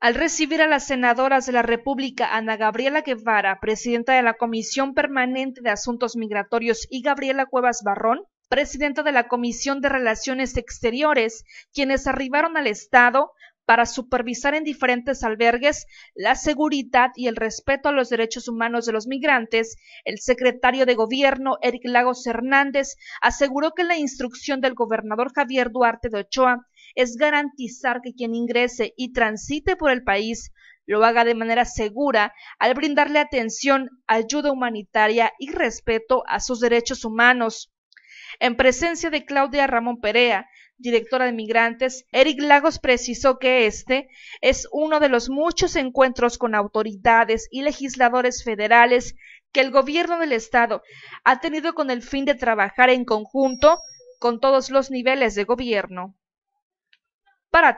al recibir a las senadoras de la República Ana Gabriela Guevara, presidenta de la Comisión Permanente de Asuntos Migratorios, y Gabriela Cuevas Barrón, presidenta de la Comisión de Relaciones Exteriores, quienes arribaron al Estado para supervisar en diferentes albergues la seguridad y el respeto a los derechos humanos de los migrantes, el secretario de Gobierno, Eric Lagos Hernández, aseguró que la instrucción del gobernador Javier Duarte de Ochoa es garantizar que quien ingrese y transite por el país lo haga de manera segura al brindarle atención, ayuda humanitaria y respeto a sus derechos humanos. En presencia de Claudia Ramón Perea, directora de Migrantes, Eric Lagos precisó que este es uno de los muchos encuentros con autoridades y legisladores federales que el gobierno del Estado ha tenido con el fin de trabajar en conjunto con todos los niveles de gobierno. Para